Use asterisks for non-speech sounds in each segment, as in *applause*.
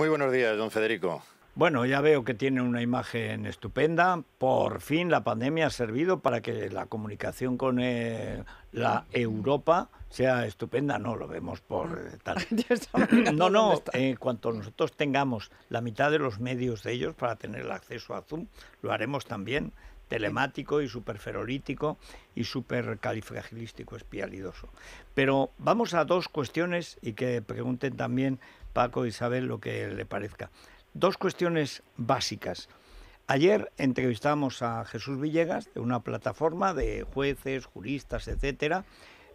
Muy buenos días, don Federico. Bueno, ya veo que tiene una imagen estupenda. Por fin la pandemia ha servido para que la comunicación con eh, la Europa sea estupenda. No, lo vemos por eh, tal. *laughs* no, no, en cuanto nosotros tengamos la mitad de los medios de ellos para tener el acceso a Zoom, lo haremos también telemático y superferolítico y supercalifragilístico espialidoso. Pero vamos a dos cuestiones y que pregunten también Paco, Isabel, lo que le parezca. Dos cuestiones básicas. Ayer entrevistamos a Jesús Villegas de una plataforma de jueces, juristas, etcétera,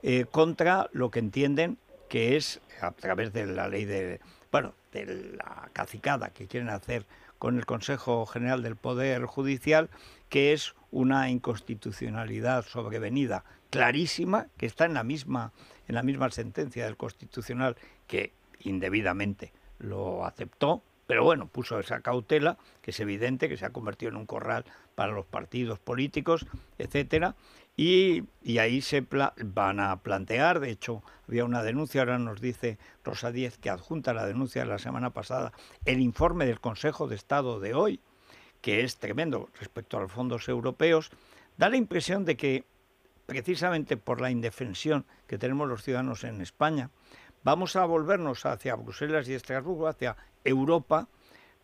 eh, contra lo que entienden que es a través de la ley de, bueno, de la cacicada que quieren hacer con el Consejo General del Poder Judicial, que es una inconstitucionalidad sobrevenida clarísima que está en la misma en la misma sentencia del Constitucional que indebidamente lo aceptó, pero bueno, puso esa cautela, que es evidente que se ha convertido en un corral para los partidos políticos, etcétera, y, ahí se van a plantear, de hecho, había una denuncia, ahora nos dice Rosa Díez que adjunta la denuncia de la semana pasada, el informe del Consejo de Estado de hoy, que es tremendo respecto a los fondos europeos, da la impresión de que precisamente por la indefensión que tenemos los ciudadanos en España, vamos a volvernos hacia Bruselas y Estrasburgo, hacia Europa,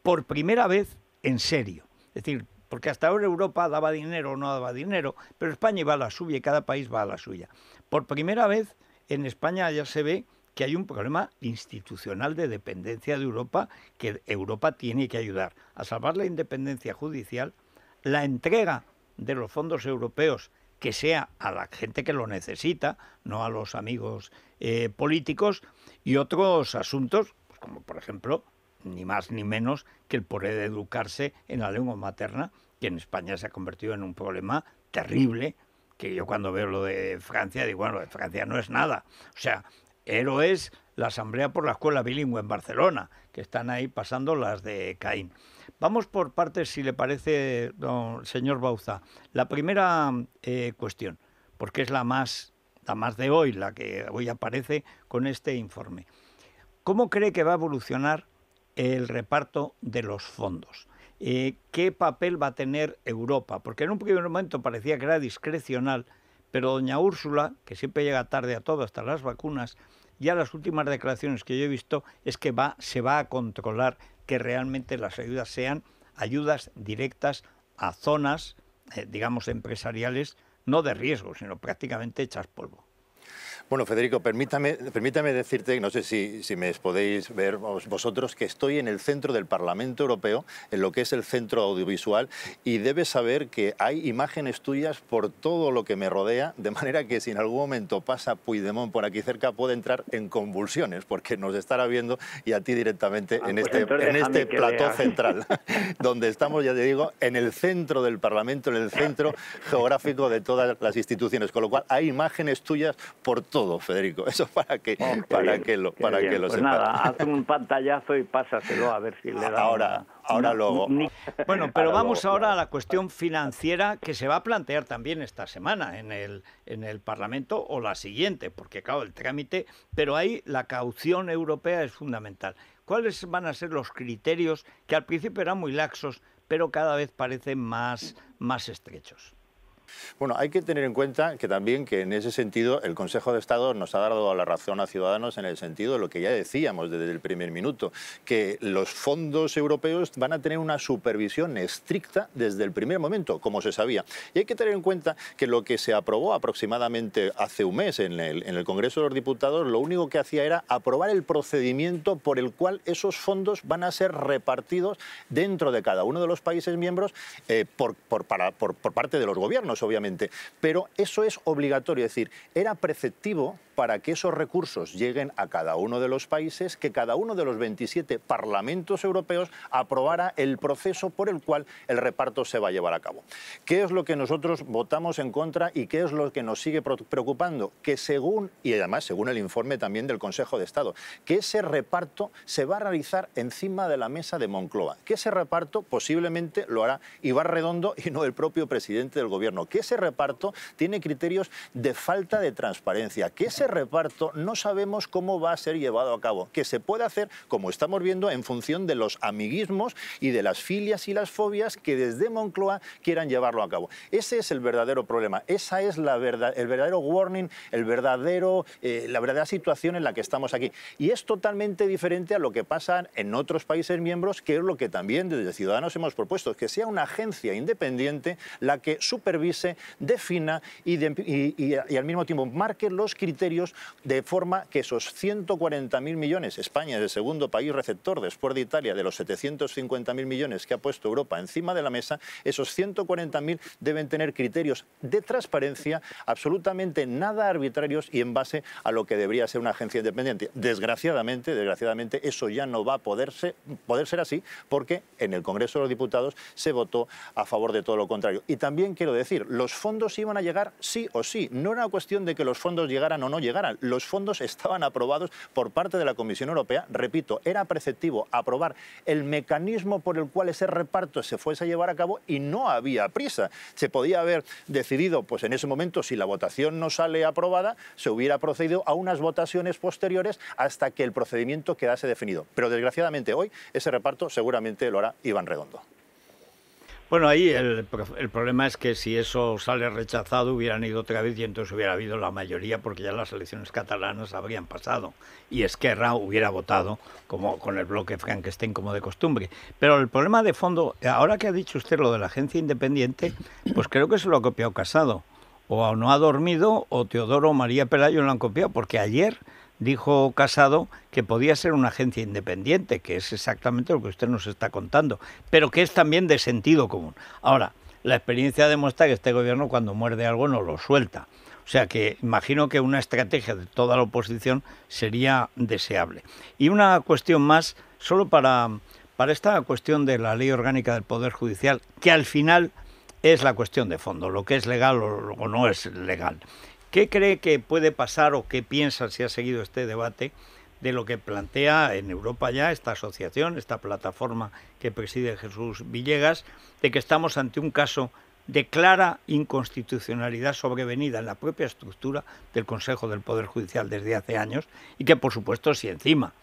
por primera vez en serio. Es decir, porque hasta ahora Europa daba dinero o no daba dinero, pero España iba a la suya y cada país va a la suya. Por primera vez en España ya se ve que hay un problema institucional de dependencia de Europa que Europa tiene que ayudar a salvar la independencia judicial, la entrega de los fondos europeos que sea a la gente que lo necesita, no a los amigos eh, políticos, y otros asuntos, pues, como por ejemplo, ni más ni menos que el poder educarse en la lengua materna, que en España se ha convertido en un problema terrible, que yo cuando veo lo de Francia digo, bueno, de Francia no es nada. O sea, Héroes, la Asamblea por la Escuela Bilingüe en Barcelona, que están ahí pasando las de Caín. Vamos por partes, si le parece, don señor Bauza. La primera eh, cuestión, porque es la más, la más de hoy, la que hoy aparece con este informe. ¿Cómo cree que va a evolucionar el reparto de los fondos? Eh, ¿Qué papel va a tener Europa? Porque en un primer momento parecía que era discrecional, pero doña Úrsula, que siempre llega tarde a todo, hasta las vacunas, ya las últimas declaraciones que yo he visto es que se va a controlar que realmente las ayudas sean ayudas directas a zonas, eh, digamos, empresariales, no de riesgo, sino prácticamente hechas polvo. Bueno, Federico, permítame, permítame decirte, no sé si, si me podéis ver vosotros, que estoy en el centro del Parlamento Europeo, en lo que es el centro audiovisual, y debes saber que hay imágenes tuyas por todo lo que me rodea, de manera que si en algún momento pasa Puigdemont por aquí cerca, puede entrar en convulsiones, porque nos estará viendo y a ti directamente ah, en pues este, en este plató central, *laughs* donde estamos, ya te digo, en el centro del Parlamento, en el centro geográfico de todas las instituciones, con lo cual hay imágenes tuyas por todo todo, Federico. *laughs* Eso para que, oh, para que lo, para que lo pues Nada, haz un pantallazo y pásaselo a ver si le da. Ahora, ahora luego. Bueno, pero vamos ahora a la cuestión financiera que se va a plantear también esta semana en el, en el Parlamento o la siguiente, porque claro, el trámite, pero ahí la caución europea es fundamental. ¿Cuáles van a ser los criterios que al principio eran muy laxos, pero cada vez parecen más, más estrechos? Bueno, hay que tener en cuenta que también que en ese sentido el Consejo de Estado nos ha dado la razón a Ciudadanos en el sentido de lo que ya decíamos desde el primer minuto, que los fondos europeos van a tener una supervisión estricta desde el primer momento, como se sabía. Y hay que tener en cuenta que lo que se aprobó aproximadamente hace un mes en el, Congreso de los Diputados, lo único que hacía era aprobar el procedimiento por el cual esos fondos van a ser repartidos dentro de cada uno de los países miembros eh, por parte de los gobiernos obviamente, pero eso es obligatorio, es decir, era preceptivo para que esos recursos lleguen a cada uno de los países, que cada uno de los 27 parlamentos europeos aprobara el proceso por el cual el reparto se va a llevar a cabo. ¿Qué es lo que nosotros votamos en contra y qué es lo que nos sigue preocupando? Que según, y además según el informe también del Consejo de Estado, que ese reparto se va a realizar encima de la mesa de Moncloa, que ese reparto posiblemente lo hará Ibar Redondo y no el propio presidente del Gobierno, que ese reparto tiene criterios de falta de transparencia, que ese reparto no sabemos cómo va a ser llevado a cabo, que se puede hacer, como estamos viendo, en función de los amiguismos y de las filias y las fobias que desde Moncloa quieran llevarlo a cabo. Ese es el verdadero problema, esa es la verdad, el verdadero warning, el verdadero, eh, la verdadera situación en la que estamos aquí. Y es totalmente diferente a lo que pasa en otros países miembros, que es lo que también desde Ciudadanos hemos propuesto, que sea una agencia independiente la que supervise, defina y al mismo tiempo marque los criterios de forma que esos 140.000 millones, España es el segundo país receptor después de Italia de los 750.000 millones que ha puesto Europa encima de la mesa, esos 140.000 deben tener criterios de transparencia absolutamente nada arbitrarios y en base a lo que debería ser una agencia independiente. Desgraciadamente, desgraciadamente eso ya no va a poder ser así porque en el Congreso de los Diputados se votó a favor de todo lo contrario. Y también quiero decir, los fondos iban a llegar sí o sí. No era cuestión de que los fondos llegaran o no llegaran. Los fondos estaban aprobados por parte de la Comisión Europea. Repito, era preceptivo aprobar el mecanismo por el cual ese reparto se fuese a llevar a cabo y no había prisa. Se podía haber decidido, pues en ese momento, si la votación no sale aprobada, se hubiera procedido a unas votaciones posteriores hasta que el procedimiento quedase definido. Pero desgraciadamente hoy ese reparto seguramente lo hará Iván Redondo. Bueno, ahí el, problema es que si eso sale rechazado hubieran ido otra vez y entonces hubiera habido la mayoría porque ya las elecciones catalanas habrían pasado y Esquerra hubiera votado como con el bloque Frankenstein como de costumbre. Pero el problema de fondo, ahora que ha dicho usted lo de la agencia independiente, pues creo que se lo ha copiado Casado. O no ha dormido o Teodoro o María Pelayo lo han copiado porque ayer dijo Casado que podía ser una agencia independiente, que es exactamente lo que usted nos está contando, pero que es también de sentido común. Ahora, la experiencia demuestra que este gobierno cuando muerde algo no lo suelta. O sea que imagino que una estrategia de toda la oposición sería deseable. Y una cuestión más, solo para, para esta cuestión de la ley orgánica del Poder Judicial, que al final es la cuestión de fondo, lo que es legal o no es legal. ¿Qué cree que puede pasar o qué piensa si ha seguido este debate de lo que plantea en Europa ya esta asociación, esta plataforma que preside Jesús Villegas, de que estamos ante un caso de clara inconstitucionalidad sobrevenida en la propia estructura del Consejo del Poder Judicial desde hace años y que por supuesto si encima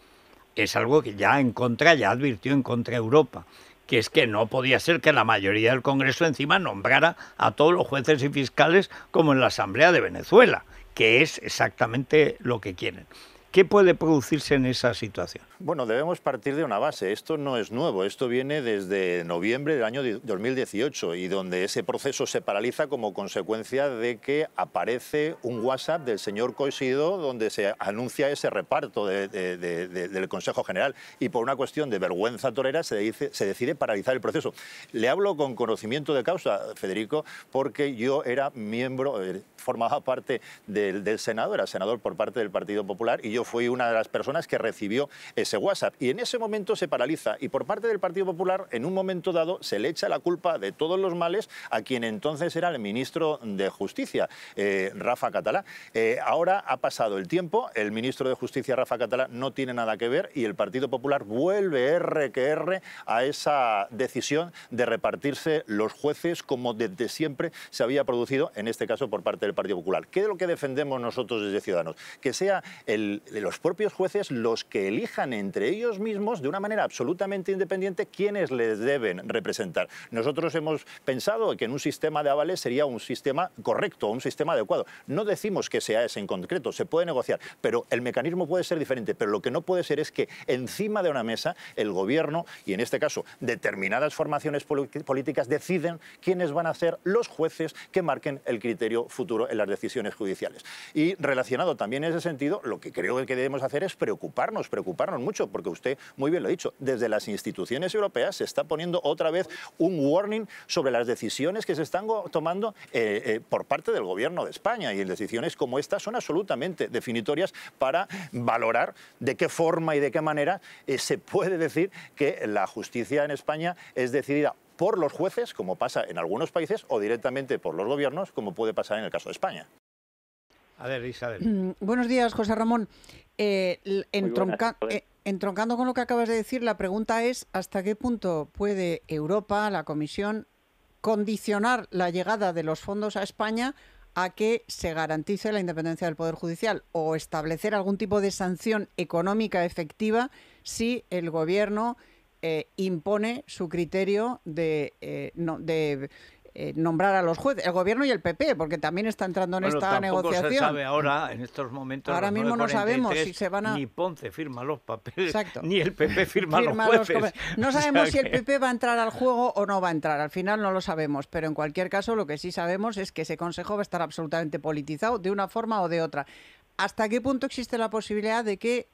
es algo que ya en contra, ya advirtió en contra Europa, que es que no podía ser que la mayoría del Congreso encima nombrara a todos los jueces y fiscales como en la Asamblea de Venezuela, que es exactamente lo que quieren. ¿Qué puede producirse en esa situación? Bueno, debemos partir de una base. Esto no es nuevo. Esto viene desde noviembre del año 2018 y donde ese proceso se paraliza como consecuencia de que aparece un WhatsApp del señor Coisido donde se anuncia ese reparto del Consejo General y por una cuestión de vergüenza torera se, decide paralizar el proceso. Le hablo con conocimiento de causa, Federico, porque yo era miembro, eh, formaba parte del, del Senado, era senador por parte del Partido Popular y yo fue una de las personas que recibió ese WhatsApp. Y en ese momento se paraliza y por parte del Partido Popular, en un momento dado, se le echa la culpa de todos los males a quien entonces era el ministro de Justicia, eh, Rafa Catalá. Eh, ahora ha pasado el tiempo, el ministro de Justicia, Rafa Catalá, no tiene nada que ver y el Partido Popular vuelve R que R a esa decisión de repartirse los jueces como desde siempre se había producido, en este caso por parte del Partido Popular. ¿Qué es lo que defendemos nosotros desde Ciudadanos? Que sea el de los propios jueces los que elijan entre ellos mismos de una manera absolutamente independiente quiénes les deben representar. Nosotros hemos pensado que en un sistema de avales sería un sistema correcto, un sistema adecuado. No decimos que sea ese en concreto, se puede negociar, pero el mecanismo puede ser diferente. Pero lo que no puede ser es que encima de una mesa el gobierno y en este caso determinadas formaciones políticas deciden quiénes van a ser los jueces que marquen el criterio futuro en las decisiones judiciales. Y relacionado también en ese sentido, lo que creo que debemos hacer es preocuparnos, preocuparnos mucho, porque usted muy bien lo ha dicho, desde las instituciones europeas se está poniendo otra vez un warning sobre las decisiones que se están tomando eh, eh, por parte del gobierno de España y decisiones como estas son absolutamente definitorias para valorar de qué forma y de qué manera eh, se puede decir que la justicia en España es decidida por los jueces, como pasa en algunos países, o directamente por los gobiernos, como puede pasar en el caso de España. A ver, Isabel. Mm, buenos días, José Ramón. Eh, eh, entroncando con lo que acabas de decir, la pregunta es hasta qué punto puede Europa, la Comisión, condicionar la llegada de los fondos a España a que se garantice la independencia del Poder Judicial o establecer algún tipo de sanción económica efectiva si el Gobierno eh, impone su criterio de, no, de eh, nombrar a los jueces, el gobierno y el PP, porque también está entrando en esta negociación. Se sabe ahora, en estos momentos, ahora mismo no sabemos si se van a. Ni Ponce firma los papeles, ni el PP firma, los jueces. No *laughs* sabemos si el PP va a entrar al juego o no va a entrar. Al final no lo sabemos, pero en cualquier caso, lo que sí sabemos es que ese consejo va a estar absolutamente politizado de una forma o de otra. ¿Hasta qué punto existe la posibilidad de que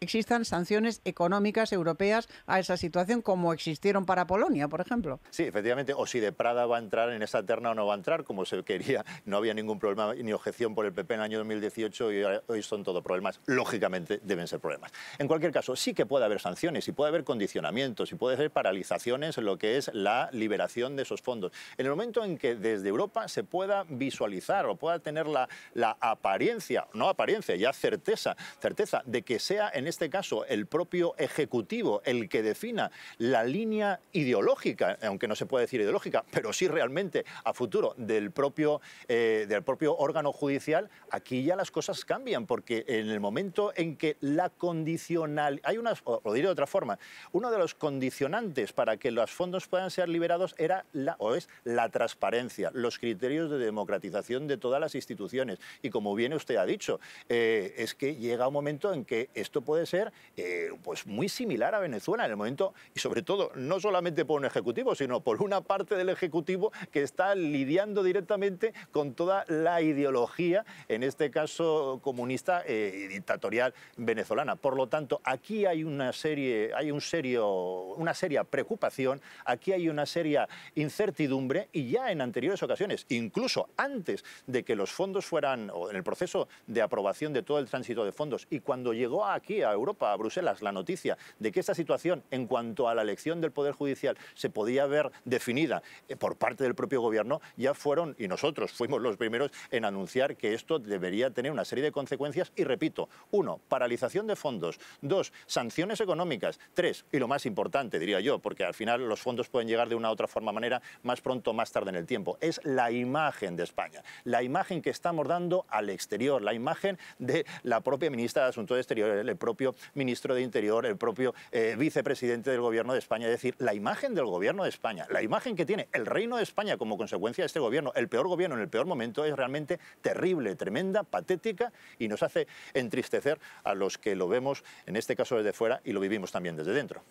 existan sanciones económicas europeas a esa situación como existieron para Polonia, por ejemplo. Sí, efectivamente, o si de Prada va a entrar en esa terna o no va a entrar, como se quería, no había ningún problema ni objeción por el PP en el año 2018 y hoy son todos problemas, lógicamente deben ser problemas. En cualquier caso, sí que puede haber sanciones y puede haber condicionamientos y puede haber paralizaciones en lo que es la liberación de esos fondos. En el momento en que desde Europa se pueda visualizar o pueda tener la, la apariencia, no apariencia, ya certeza, certeza de que se sea en este caso el propio Ejecutivo el que defina la línea ideológica, aunque no se puede decir ideológica, pero sí realmente a futuro del propio, eh, del propio órgano judicial, aquí ya las cosas cambian, porque en el momento en que la condicional... Hay una lo diré de otra forma, uno de los condicionantes para que los fondos puedan ser liberados era la, o es la transparencia, los criterios de democratización de todas las instituciones. Y como bien usted ha dicho, eh, es que llega un momento en que esto puede ser eh, pues muy similar a Venezuela en el momento, y sobre todo, no solamente por un ejecutivo, sino por una parte del ejecutivo que está lidiando directamente con toda la ideología, en este caso comunista eh, y dictatorial venezolana. Por lo tanto, aquí hay una serie, hay un serio, una seria preocupación, aquí hay una seria incertidumbre y ya en anteriores ocasiones, incluso antes de que los fondos fueran, o en el proceso de aprobación de todo el tránsito de fondos y cuando llegó a aquí a Europa, a Bruselas, la noticia de que esta situación en cuanto a la elección del Poder Judicial se podía ver definida eh, por parte del propio Gobierno, ya fueron, y nosotros fuimos los primeros en anunciar que esto debería tener una serie de consecuencias, y repito, uno, paralización de fondos, dos, sanciones económicas, tres, y lo más importante, diría yo, porque al final los fondos pueden llegar de una u otra forma manera, más pronto, o más tarde en el tiempo, es la imagen de España, la imagen que estamos dando al exterior, la imagen de la propia ministra de Asuntos Exteriores, el propio ministro de Interior, el propio eh, vicepresidente del Gobierno de España. Es decir, la imagen del Gobierno de España, la imagen que tiene el Reino de España como consecuencia de este Gobierno, el peor Gobierno en el peor momento, es realmente terrible, tremenda, patética y nos hace entristecer a los que lo vemos, en este caso desde fuera, y lo vivimos también desde dentro.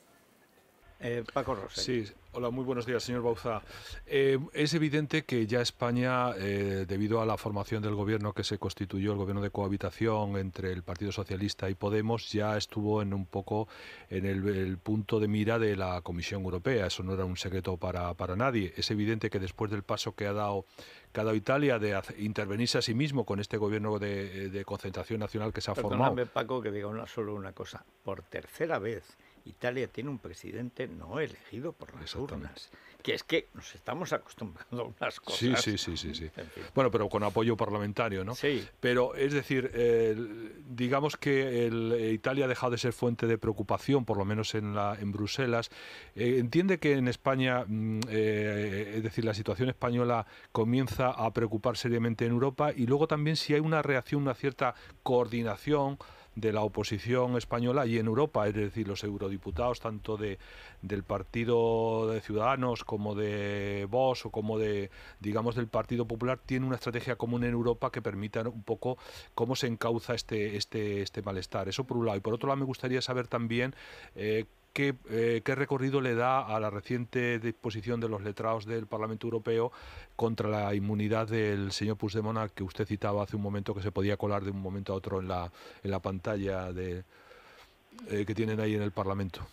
Eh, Paco Sí, hola, muy buenos días, señor Bauza. Eh, es evidente que ya España, eh, debido a la formación del gobierno que se constituyó, el gobierno de cohabitación entre el Partido Socialista y Podemos, ya estuvo en un poco en el, punto de mira de la Comisión Europea. Eso no era un secreto para, para nadie. Es evidente que después del paso que ha dado Italia de intervenirse a sí mismo con este gobierno de, concentración nacional que se ha formado. formado. Paco, que diga una, solo una cosa. Por tercera vez Italia tiene un presidente no elegido por las urnas. Que es que nos estamos acostumbrando a unas cosas. Sí, sí, sí, sí. Bueno, pero con apoyo parlamentario, ¿no? Sí. Pero es decir, digamos que eh, Italia ha dejado de ser fuente de preocupación, por lo menos en, Bruselas. Eh, entiende que en España, mm, eh, es decir, la situación española comienza a preocupar seriamente en Europa y luego también si hay una reacción, una cierta coordinación de la oposición española y en Europa, es decir, los eurodiputados tanto de, del Partido de Ciudadanos como de Vox o como de, digamos, del Partido Popular, tiene una estrategia común en Europa que permita un poco cómo se encauza este, este, este malestar. Eso por un lado. Y por otro lado, me gustaría saber también eh, eh, qué, recorrido le da a la reciente disposición de los letrados del Parlamento Europeo contra la inmunidad del señor Puigdemont, que usted citaba hace un momento que se podía colar de un momento a otro en la, en la pantalla de, eh, que tienen ahí en el Parlamento.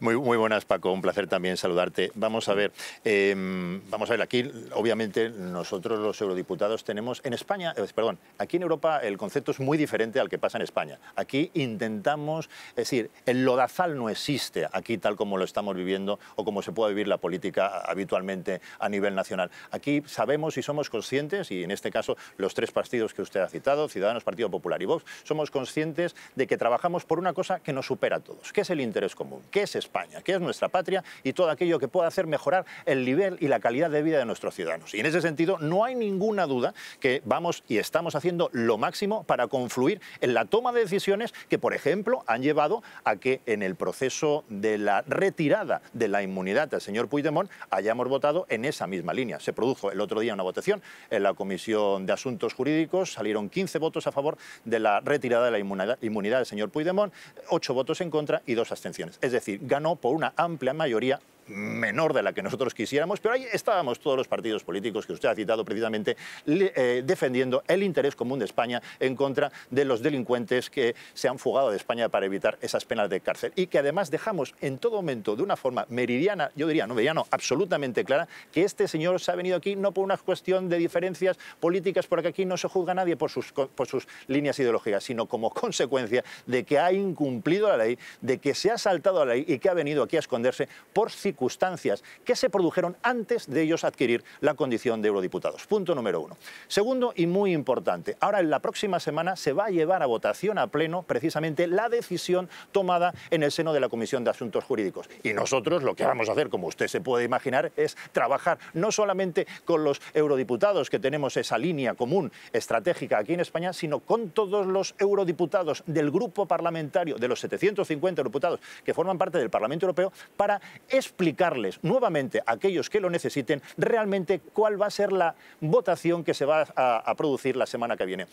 Muy, muy buenas, Paco. Un placer también saludarte. Vamos a ver, em, vamos a ver, aquí obviamente nosotros los eurodiputados tenemos en España, eh, perdón, aquí en Europa el concepto es muy diferente al que pasa en España. Aquí intentamos, es decir, el lodazal no existe aquí tal como lo estamos viviendo o como se puede vivir la política habitualmente a nivel nacional. Aquí sabemos y somos conscientes, y en este caso los tres partidos que usted ha citado, Ciudadanos, Partido Popular y Vox, somos conscientes de que trabajamos por una cosa que nos supera a todos, ¿Qué es el interés común, ¿Qué es España, ¿Qué es nuestra patria y todo aquello que pueda hacer mejorar el nivel y la calidad de vida de nuestros ciudadanos. Y en ese sentido no hay ninguna duda que vamos y estamos haciendo lo máximo para confluir en la toma de decisiones que, por ejemplo, han llevado a que en el proceso de la retirada de la inmunidad del señor Puigdemont hayamos votado en esa misma línea. Se produjo el otro día una votación en la Comisión de Asuntos Jurídicos, salieron 15 votos a favor de la retirada de la inmunidad, del señor Puigdemont, 8 ...8 votos en contra y dos abstenciones. Es decir, ganó por una amplia mayoría menor de la que nosotros quisiéramos, pero ahí estábamos todos los partidos políticos que usted ha citado precisamente eh, defendiendo el interés común de España en contra de los delincuentes que se han fugado de España para evitar esas penas de cárcel y que además dejamos en todo momento de una forma meridiana, yo diría no meridiano, absolutamente clara, que este señor se ha venido aquí no por una cuestión de diferencias políticas, porque aquí no se juzga nadie por sus, por sus líneas ideológicas, sino como consecuencia de que ha incumplido la ley, de que se ha saltado la ley y que ha venido aquí a esconderse por circunstancias circunstancias que se produjeron antes de ellos adquirir la condición de eurodiputados. Punto número uno. Segundo y muy importante, ahora en la próxima semana se va a llevar a votación a pleno precisamente la decisión tomada en el seno de la Comisión de Asuntos Jurídicos. Y nosotros lo que vamos a hacer, como usted se puede imaginar, es trabajar no solamente con los eurodiputados, que tenemos esa línea común estratégica aquí en España, sino con todos los eurodiputados del grupo parlamentario, de los 750 eurodiputados que forman parte del Parlamento Europeo, para explicar explicarles nuevamente a aquellos que lo necesiten realmente cuál va a ser la votación que se va a, producir la semana que viene.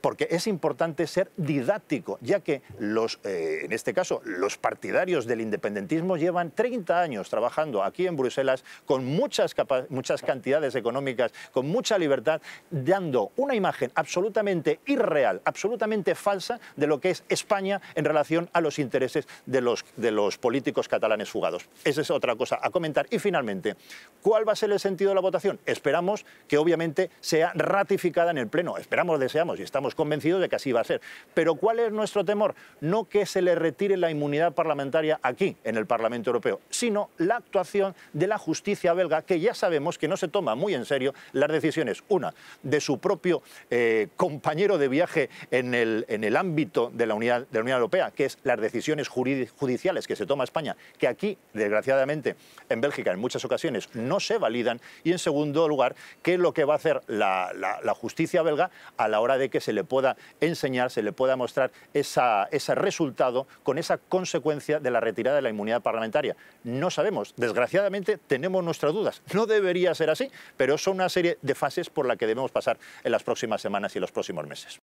Porque es importante ser didáctico, ya que los, eh, en este caso, los partidarios del independentismo llevan 30 años trabajando aquí en Bruselas con muchas, muchas cantidades económicas, con mucha libertad, dando una imagen absolutamente irreal, absolutamente falsa de lo que es España en relación a los intereses de los, de los políticos catalanes fugados. Esa es otra cosa a comentar. Y finalmente, ¿cuál va a ser el sentido de la votación? Esperamos que obviamente sea ratificada en el Pleno. Esperamos, deseamos y estamos convencidos de que así va a ser. Pero ¿cuál es nuestro temor? No que se le retire la inmunidad parlamentaria aquí, en el Parlamento Europeo, sino la actuación de la justicia belga, que ya sabemos que no se toma muy en serio las decisiones, una, de su propio eh, compañero de viaje en el, en el ámbito de la, unidad, de la Unión Europea, que es las decisiones judiciales que se toma España, que aquí, desgraciadamente, en Bélgica en muchas ocasiones no se validan y en segundo lugar, qué es lo que va a hacer la, justicia belga a la hora de que se le pueda enseñar, se le pueda mostrar ese resultado con esa consecuencia de la retirada de la inmunidad parlamentaria. No sabemos, desgraciadamente tenemos nuestras dudas. No debería ser así, pero son una serie de fases por la que debemos pasar en las próximas semanas y los próximos meses.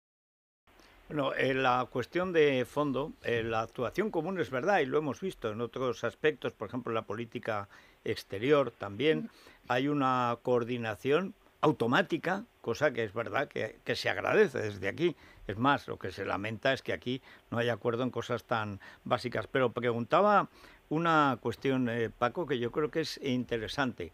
Bueno, eh, la cuestión de fondo, eh, la actuación común es verdad y lo hemos visto en otros aspectos, por ejemplo, la política exterior también, hay una coordinación automática, cosa que es verdad que, se agradece desde aquí. Es más, lo que se lamenta es que aquí no hay acuerdo en cosas tan básicas. Pero preguntaba una cuestión, eh, Paco, que yo creo que es interesante.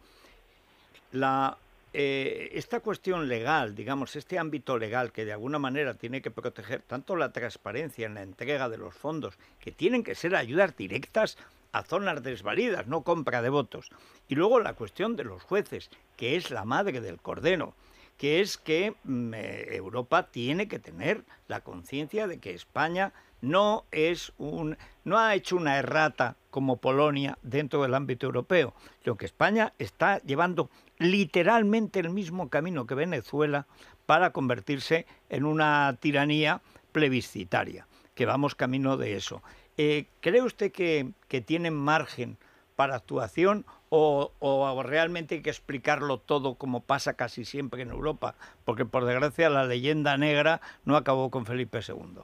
La eh, esta cuestión legal, digamos, este ámbito legal que de alguna manera tiene que proteger tanto la transparencia en la entrega de los fondos, que tienen que ser ayudas directas a zonas desvalidas, no compra de votos, y luego la cuestión de los jueces, que es la madre del cordero que es que mm, eh, Europa tiene que tener la conciencia de que España no es un no ha hecho una errata como Polonia dentro del ámbito europeo, sino que España está llevando literalmente el mismo camino que Venezuela para convertirse en una tiranía plebiscitaria, que vamos camino de eso. Eh, ¿Cree usted que, que, tienen margen para actuación o, o realmente hay que explicarlo todo como pasa casi siempre en Europa? Porque por desgracia la leyenda negra no acabó con Felipe II.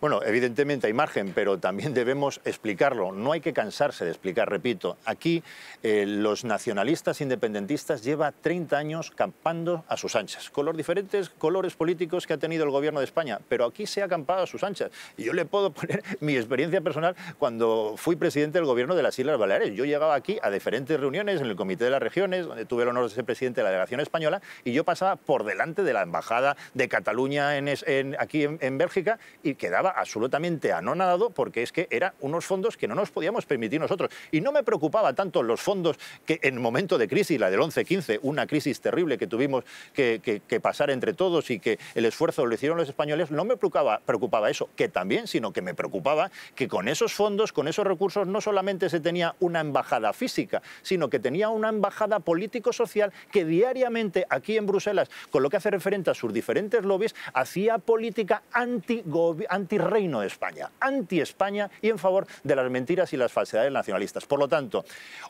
Bueno, evidentemente hay margen, pero también debemos explicarlo. No hay que cansarse de explicar, repito. Aquí eh, los nacionalistas independentistas lleva 30 años campando a sus anchas, con los diferentes colores políticos que ha tenido el gobierno de España, pero aquí se ha acampado a sus anchas. Y yo le puedo *laughs* poner mi experiencia personal cuando fui presidente del gobierno de las Islas Baleares. Yo llegaba aquí a diferentes reuniones en el Comité de las Regiones, donde tuve el honor de ser presidente de la delegación española, y yo pasaba por delante de la embajada de Cataluña en aquí en Bélgica y quedaba absolutamente anonadado porque es que eran unos fondos que no nos podíamos permitir nosotros. Y no me preocupaba tanto los fondos que en momento de crisis, la del 11-15, una crisis terrible que tuvimos que, pasar entre todos y que el esfuerzo lo hicieron los españoles, no me preocupaba, preocupaba eso, que también, sino que me preocupaba que con esos fondos, con esos recursos, no solamente se tenía una embajada física, sino que tenía una embajada político-social que diariamente aquí en Bruselas, con lo que hace referente a sus diferentes lobbies, hacía política anti, anti reino de España, anti-España y en favor de las mentiras y las falsedades nacionalistas. Por lo tanto,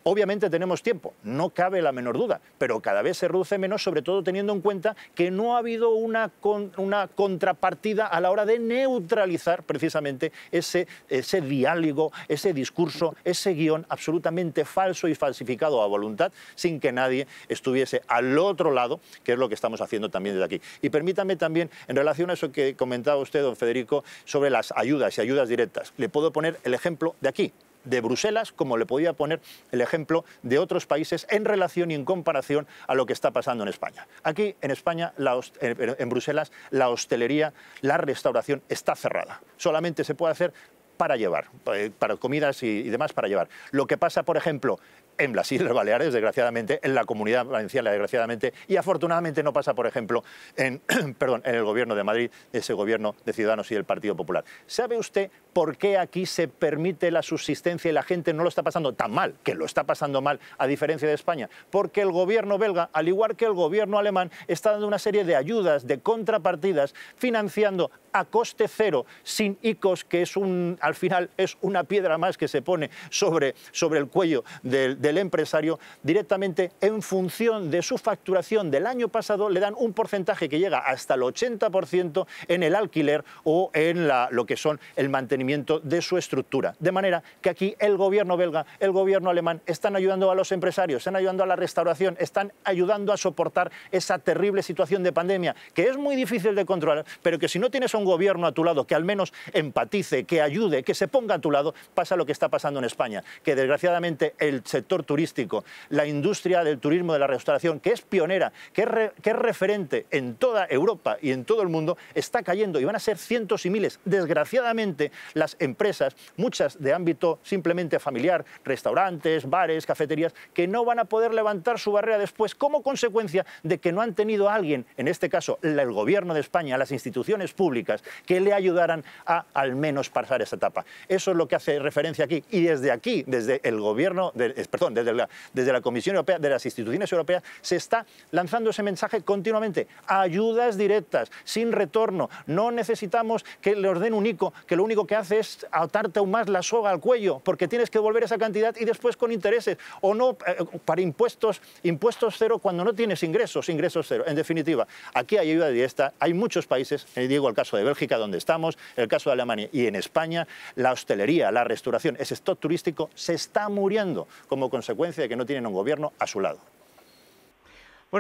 obviamente tenemos tiempo, no cabe la menor duda, pero cada vez se reduce menos, sobre todo teniendo en cuenta que no ha habido una, una contrapartida a la hora de neutralizar precisamente ese, ese diálogo, ese discurso, ese guión absolutamente falso y falsificado a voluntad, sin que nadie estuviese al otro lado, que es lo que estamos haciendo también desde aquí. Y permítame también, en relación a eso que comentaba usted, don Federico, sobre las ayudas y ayudas directas. Le puedo poner el ejemplo de aquí, de Bruselas, como le podía poner el ejemplo de otros países en relación y en comparación a lo que está pasando en España. Aquí, en España, eh, en Bruselas, la hostelería, la restauración está cerrada. Solamente se puede hacer para llevar, eh, para comidas y, demás para llevar. Lo que pasa, por ejemplo, en las Islas Baleares, desgraciadamente, en la comunidad valenciana, desgraciadamente, y afortunadamente no pasa, por ejemplo, en, *clears throat* perdón, en el gobierno de Madrid, ese gobierno de Ciudadanos y del Partido Popular. ¿Sabe usted por qué aquí se permite la subsistencia y la gente no lo está pasando tan mal, que lo está pasando mal, a diferencia de España. Porque el gobierno belga, al igual que el gobierno alemán, está dando una serie de ayudas, de contrapartidas, financiando a coste cero, sin ICOs, que es un, al final es una piedra más que se pone sobre, sobre el cuello del, empresario, directamente en función de su facturación del año pasado, le dan un porcentaje que llega hasta el 80% en el alquiler o en lo que son el mantenimiento de su estructura. De manera que aquí el gobierno belga, el gobierno alemán están ayudando a los empresarios, están ayudando a la restauración, están ayudando a soportar esa terrible situación de pandemia que es muy difícil de controlar, pero que si no tienes un gobierno a tu lado que al menos empatice, que ayude, que se ponga a tu lado, pasa lo que está pasando en España, que desgraciadamente el sector turístico, la industria del turismo, de la restauración, que es pionera, que es, que es referente en toda Europa y en todo el mundo, está cayendo y van a ser cientos y miles, desgraciadamente, las empresas, muchas de ámbito simplemente familiar, restaurantes, bares, cafeterías, que no van a poder levantar su barrera después como consecuencia de que no han tenido a alguien, en este caso el gobierno de España, las instituciones públicas, que le ayudaran a al menos pasar esa etapa. Eso es lo que hace referencia aquí y desde aquí, desde el gobierno, de, eh, perdón, desde la, desde la Comisión Europea, de las instituciones europeas, se está lanzando ese mensaje continuamente. Ayudas directas, sin retorno. No necesitamos que le orden un ICO, que lo único que hace es atarte aún más la soga al cuello, porque tienes que volver esa cantidad y después con intereses, o no eh, para impuestos, impuestos cero cuando no tienes ingresos, ingresos cero. En definitiva, aquí hay ayuda directa, hay muchos países, digo el caso de Bélgica donde estamos, el caso de Alemania y en España, la hostelería, la restauración, ese stock turístico se está muriendo como consecuencia de que no tienen un gobierno a su lado.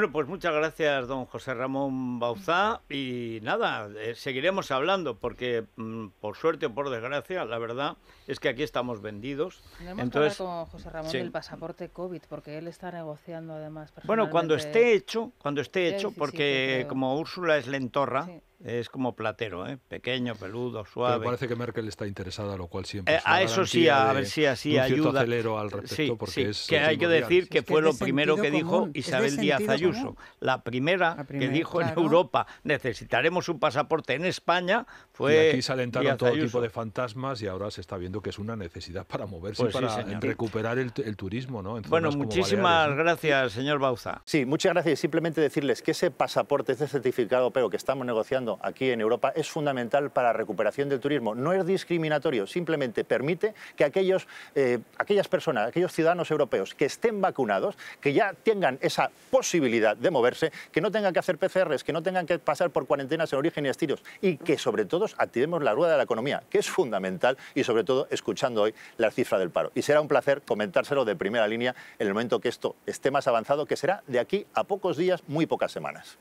Bueno, pues muchas gracias, don José Ramón Bauzá. Y nada, eh, seguiremos hablando, porque mm, por suerte o por desgracia, la verdad es que aquí estamos vendidos. Tenemos Entonces, que hablar con José Ramón del pasaporte COVID, porque él está negociando además. Bueno, cuando esté hecho, cuando esté hecho, porque como Úrsula es lentorra. Es como platero, ¿eh? pequeño, peludo, suave. parece que Merkel está interesada, lo cual siempre. Eh, a eso sí, a ver si así ayuda. acelero al respecto, porque es. Que hay que decir que fue lo primero que dijo Isabel Díaz Ayuso, la primera, que dijo en Europa: necesitaremos un pasaporte en España. Fue y aquí se alentaron todo tipo de fantasmas y ahora se está viendo que es una necesidad para moverse pues y para recuperar el, turismo, ¿no? bueno, muchísimas gracias, señor Bauza. Sí, muchas gracias. Simplemente decirles que ese pasaporte, ese certificado, pero que estamos negociando aquí en Europa es fundamental para la recuperación del turismo. No es discriminatorio, simplemente permite que eh, aquellas personas, aquellos ciudadanos europeos que estén vacunados, que ya tengan esa posibilidad de moverse, que no tengan que hacer PCRs, que no tengan que pasar por cuarentenas en origen y estilos y que sobre todo activemos la rueda de la economía, que es fundamental y sobre todo escuchando hoy la cifra del paro. Y será un placer comentárselo de primera línea en el momento que esto esté más avanzado, que será de aquí a pocos días, muy pocas semanas.